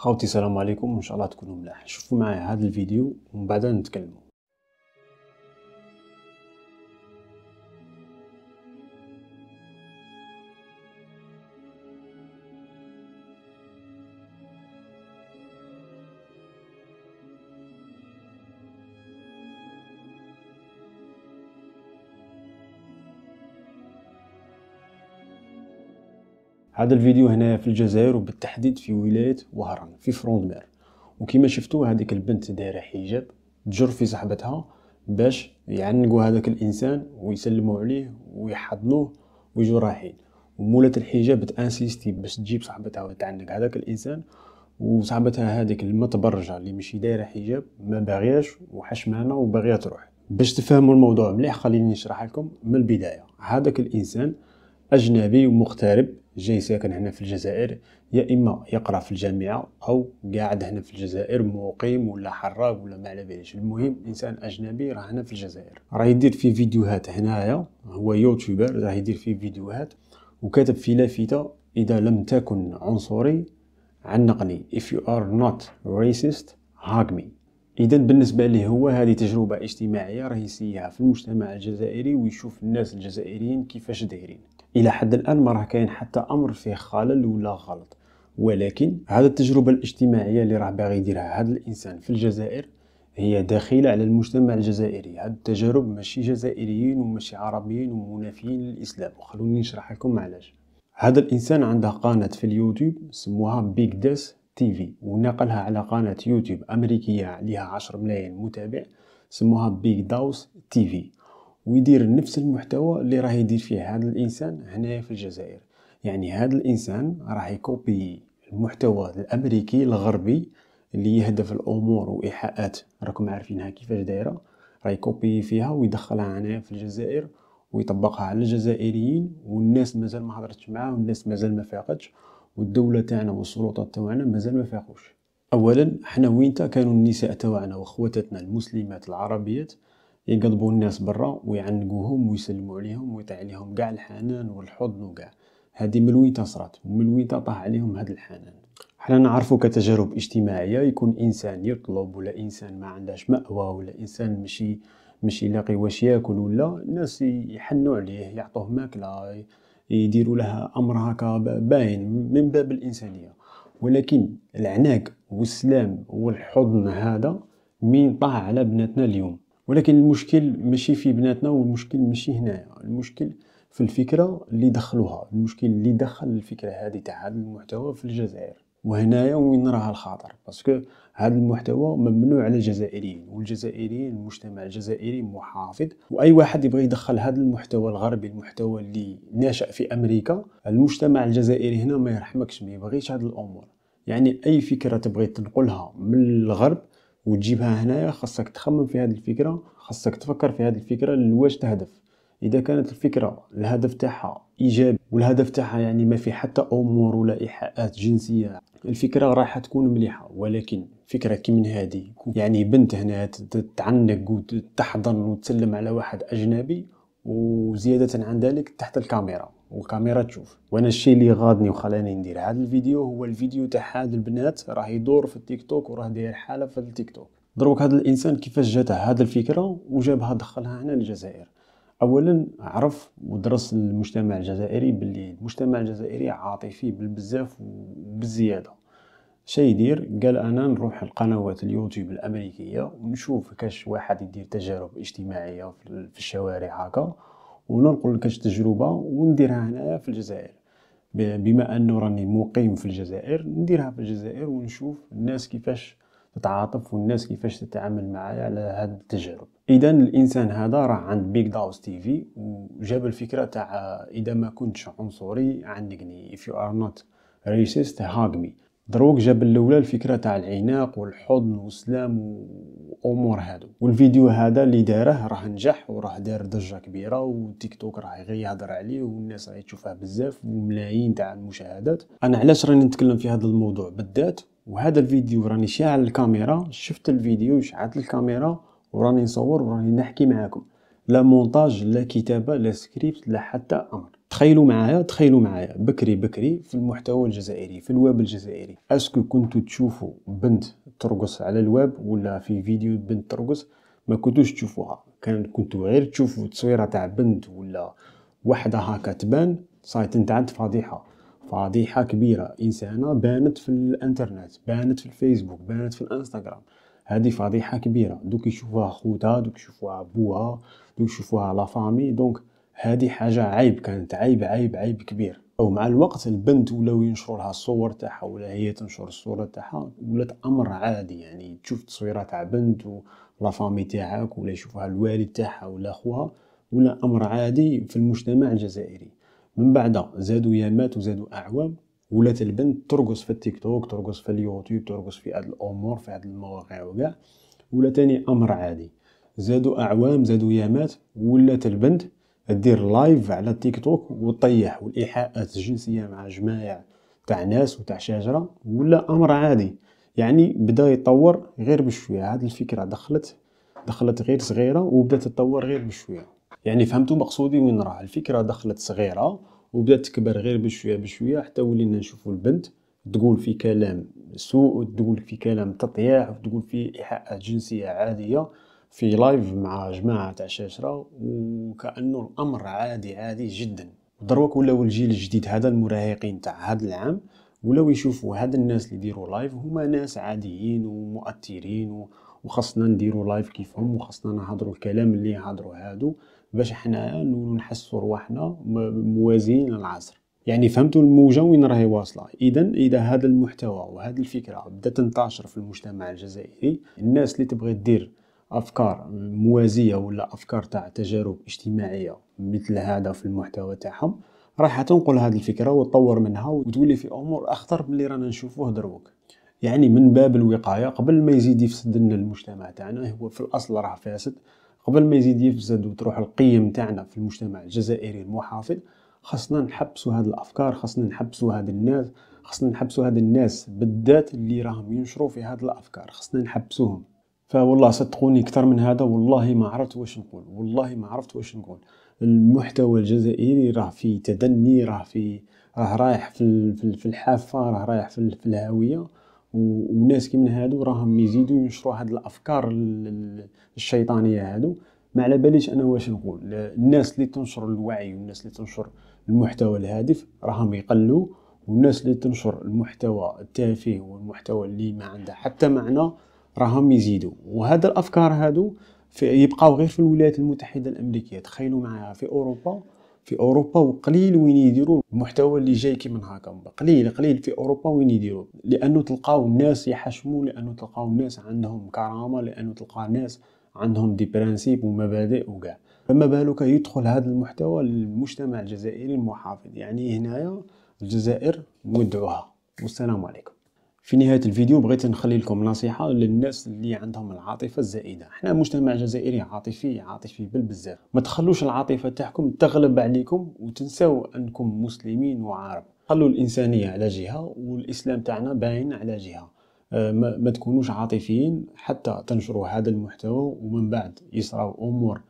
خوتي السلام عليكم وان شاء الله تكونوا ملاح شوفوا معايا هذا الفيديو ومن بعد نتكلموا هذا الفيديو هنا في الجزائر وبالتحديد في ولايه وهران في فرون دمار وكما شفتوا هذيك البنت دايره حجاب تجر في صاحبتها باش يعنقوا هذاك الانسان ويسلموا عليه ويحضنوه ويجوا رايحين ومولة الحجاب تانسيستي باش تجيب صاحبتها وتعنق هذاك الانسان وصاحبتها هذيك المتبرجه اللي ماشي دايره حجاب ما باغياش وحشمانه وباغيه تروح باش تفهموا الموضوع مليح خليني نشرح لكم من البدايه هذاك الانسان اجنبي ومغترب جاي ساكن هنا في الجزائر يا اما يقرا في الجامعه او قاعد هنا في الجزائر مقيم ولا حراب ولا ما على باليش المهم انسان اجنبي راه هنا في الجزائر راه يدير في فيديوهات هنايا هو يوتيوبر راه يدير في فيديوهات وكتب في لافته اذا لم تكن عنصري عنقني if you are not racist hug me اذا بالنسبه ليه هو هذه تجربه اجتماعيه راه يسيها في المجتمع الجزائري ويشوف الناس الجزائريين كيفاش دايرين الى حد الان ما راه كاين حتى امر فيه خلل ولا غلط ولكن هذه التجربه الاجتماعيه اللي راه باغي يديرها هذا الانسان في الجزائر هي داخلة على المجتمع الجزائري هاد التجارب ماشي جزائريين وماشي عربيين ومنافيين للإسلام وخلوني نشرح لكم علاش هذا الإنسان عنده قناة في اليوتيوب سموها بيك داس تي في ونقلها على قناة يوتيوب أمريكية عليها 10 ملايين متابع سموها بيك داوس تي في ويدير نفس المحتوى اللي راه يدير فيه هذا الانسان هنايا في الجزائر يعني هذا الانسان راح يكوبي المحتوى الامريكي الغربي اللي يهدف الامور وايحاءات راكم عارفينها كيفاش دايره راه يكوبي فيها ويدخلها هنايا في الجزائر ويطبقها على الجزائريين والناس مازال ما هضرتش معاه والناس مازال ما فاقتش والدولة تاعنا والسلطات تاعنا مازال ما فاقوش اولا حنا وينتا كانوا النساء تاعنا وخواتاتنا المسلمات العربيات يقلبوا الناس برا ويعنقوهم ويسلموا عليهم ويطيح عليهم كاع الحنان والحضن وكاع هذه ملويته صرات وملويته طاح عليهم هذا الحنان حنا نعرفو كتجارب اجتماعيه يكون انسان يطلب ولا انسان ما عندهش ماوى ولا انسان ماشي ماشي لاقي واش ياكل ولا الناس يحنوا عليه يعطوه ماكله يديروا لها امر هكا باين من باب الانسانيه ولكن العناق والسلام والحضن هذا مين طاح على بناتنا اليوم ولكن المشكل ماشي في بناتنا والمشكل ماشي هنايا المشكل في الفكره اللي دخلوها المشكل اللي دخل الفكره هذه تاع هذا المحتوى في الجزائر وهنايا وين راها الخاطر باسكو هذا المحتوى ممنوع على الجزائريين والجزائريين المجتمع الجزائري محافظ واي واحد يبغى يدخل هذا المحتوى الغربي المحتوى اللي ناشئ في امريكا المجتمع الجزائري هنا ما يرحمكش ما يبغيش هذه الامور يعني اي فكره تبغي تنقلها من الغرب وتجيبها هنايا خاصك تخمم في هذه الفكره خاصك تفكر في هذه الفكره لواش تهدف اذا كانت الفكره الهدف تاعها ايجابي والهدف تاعها يعني ما في حتى امور ولا ايحاءات جنسيه الفكره راح تكون مليحه ولكن فكره كي من هذه يعني بنت هنا تتعنق وتحضن وتسلم على واحد اجنبي وزياده عن ذلك تحت الكاميرا والكاميرا تشوف وانا الشيء اللي غاضني وخلاني ندير هذا الفيديو هو الفيديو تاع هاد البنات راه يدور في التيك توك وراه داير حاله في التيك توك دروك هذا الانسان كيفاش جاته هذه الفكره وجابها دخلها هنا للجزائر اولا عرف ودرس المجتمع الجزائري باللي المجتمع الجزائري عاطفي بالبزاف وبزياده شي يدير قال انا نروح لقنوات اليوتيوب الامريكيه ونشوف كاش واحد يدير تجارب اجتماعيه في الشوارع هكا وننقل لك التجربه ونديرها هنايا في الجزائر بما انه راني مقيم في الجزائر نديرها في الجزائر ونشوف الناس كيفاش تتعاطف والناس كيفاش تتعامل معايا على هاد التجارب اذا الانسان هذا راه عند بيك داوز تي في وجاب الفكره تاع اذا ما كنتش عنصري عنقني if you are not racist hug me دروك جاب الاولى الفكره تاع العناق والحضن والسلام وامور هادو والفيديو هذا اللي داره راه نجح وراه دار ضجه كبيره وتيك توك راه غيهضر عليه والناس راهي تشوفها بزاف وملايين تاع المشاهدات انا علاش راني نتكلم في هذا الموضوع بالذات وهذا الفيديو راني شاعل الكاميرا شفت الفيديو شعلت الكاميرا وراني نصور وراني نحكي معاكم لا مونتاج لا كتابه لا سكريبت لا حتى امر تخيلوا معايا تخيلوا معايا بكري بكري في المحتوى الجزائري في الويب الجزائري اسكو كنتو تشوفوا بنت ترقص على الويب ولا في فيديو بنت ترقص ما كنتوش تشوفوها كان كنتو غير تشوفوا تصويره تاع بنت ولا وحده هكا تبان صاي انتعت فضيحه فضيحه كبيره انسانه بانت في الانترنت بانت في الفيسبوك بانت في الانستغرام هذه فضيحه كبيره دوك يشوفوها خوتها دوك يشوفوها بوها دوك يشوفوها لا فامي دونك هذه حاجه عيب كانت عيب عيب عيب كبير مع الوقت البنت ولاو ينشروا لها الصور تاعها ولا هي تنشر الصوره تاعها ولات امر عادي يعني تشوف تصويره تاع بنت ولا فامي تاعك ولا يشوفها الوالد تاعها ولا خوها ولا امر عادي في المجتمع الجزائري من بعد زادوا يامات وزادوا اعوام ولات البنت ترقص في التيك توك ترقص في اليوتيوب ترقص في هاد الامور في هاد المواقع وكاع ولا تاني امر عادي زادوا اعوام زادوا يامات ولات البنت دير لايف على تيك توك وطيح والايحاءات الجنسيه مع جمايع تاع ناس وتاع شجره ولا امر عادي يعني بدا يتطور غير بشويه هذه الفكره دخلت دخلت غير صغيره وبدات تتطور غير بشويه يعني فهمتوا مقصودي وين راه الفكره دخلت صغيره وبدات تكبر غير بشويه بشويه حتى ولينا نشوفوا البنت تقول في كلام سوء تقول في كلام تطيح تقول في ايحاءات جنسيه عاديه في لايف مع جماعه تاع الشاشره وكانه الامر عادي عادي جدا دروك ولاو الجيل الجديد هذا المراهقين تاع هذا العام ولاو يشوفوا هاد الناس اللي يديروا لايف هما ناس عاديين ومؤثرين وخاصنا نديروا لايف كيفهم وخاصنا نهضروا الكلام اللي يهضروا هادو باش حنايا نحسوا رواحنا موازيين للعصر يعني فهمتوا الموجة وين راهي واصلة إذا إذا هذا المحتوى وهذه الفكرة بدأت تنتشر في المجتمع الجزائري الناس اللي تبغي دير افكار موازيه ولا افكار تاع تجارب اجتماعيه مثل هذا في المحتوى تاعهم راح تنقل هذه الفكره وتطور منها وتولي في امور اخطر من اللي رانا نشوفوه دروك يعني من باب الوقايه قبل ما يزيد يفسد لنا المجتمع تاعنا هو في الاصل راه فاسد قبل ما يزيد يفسد وتروح القيم تاعنا في المجتمع الجزائري المحافظ خاصنا نحبسوا هذه الافكار خاصنا نحبسوا هذه الناس خاصنا نحبسوا هذه الناس بالذات اللي راهم ينشروا في هذه الافكار خاصنا نحبسوهم فوالله صدقوني اكثر من هذا والله ما عرفت واش نقول والله ما عرفت واش نقول المحتوى الجزائري راه في تدني راه في راه رايح في في الحافه راه رايح في الهاويه وناس كي من هادو راهم يزيدوا ينشروا هاد الافكار الشيطانيه هادو ما على باليش انا واش نقول الناس اللي تنشر الوعي والناس اللي تنشر المحتوى الهادف راهم يقلوا والناس اللي تنشر المحتوى التافه والمحتوى اللي ما عنده حتى معنى راهم يزيدوا وهذا الافكار هادو يبقاو غير في الولايات المتحده الامريكيه تخيلوا معايا في اوروبا في اوروبا وقليل وين يديروا المحتوى اللي جاي كي من هاكا قليل قليل في اوروبا وين يديروا لانه تلقاو الناس يحشموا لانه تلقاو الناس عندهم كرامه لانه تلقى ناس عندهم دي برانسيب ومبادئ وكاع فما بالك يدخل هذا المحتوى للمجتمع الجزائري المحافظ يعني هنايا الجزائر نودعوها والسلام عليكم في نهايه الفيديو بغيت نخلي لكم نصيحه للناس اللي عندهم العاطفه الزائده حنا مجتمع جزائري عاطفي عاطفي بالبزاف ما تخلوش العاطفه تاعكم تغلب عليكم وتنساو انكم مسلمين وعرب خلوا الانسانيه على جهه والاسلام تاعنا باين على جهه آه، ما تكونوش عاطفيين حتى تنشروا هذا المحتوى ومن بعد يصراو امور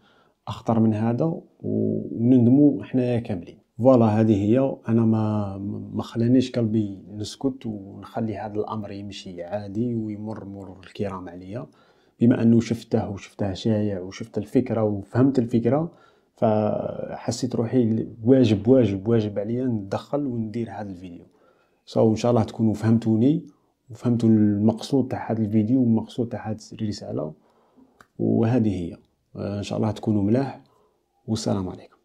اخطر من هذا ونندموا حنايا كاملين فوالا هذه هي انا ما ما خلانيش قلبي نسكت ونخلي هذا الامر يمشي عادي ويمر مرور الكرام عليا بما انه شفته وشفته شايع وشفت الفكره وفهمت الفكره فحسيت روحي واجب واجب واجب عليا ندخل وندير هذا الفيديو سو ان شاء الله تكونوا فهمتوني وفهمتوا المقصود تاع هذا الفيديو والمقصود تاع هذه الرساله وهذه هي ان شاء الله تكونوا ملاح والسلام عليكم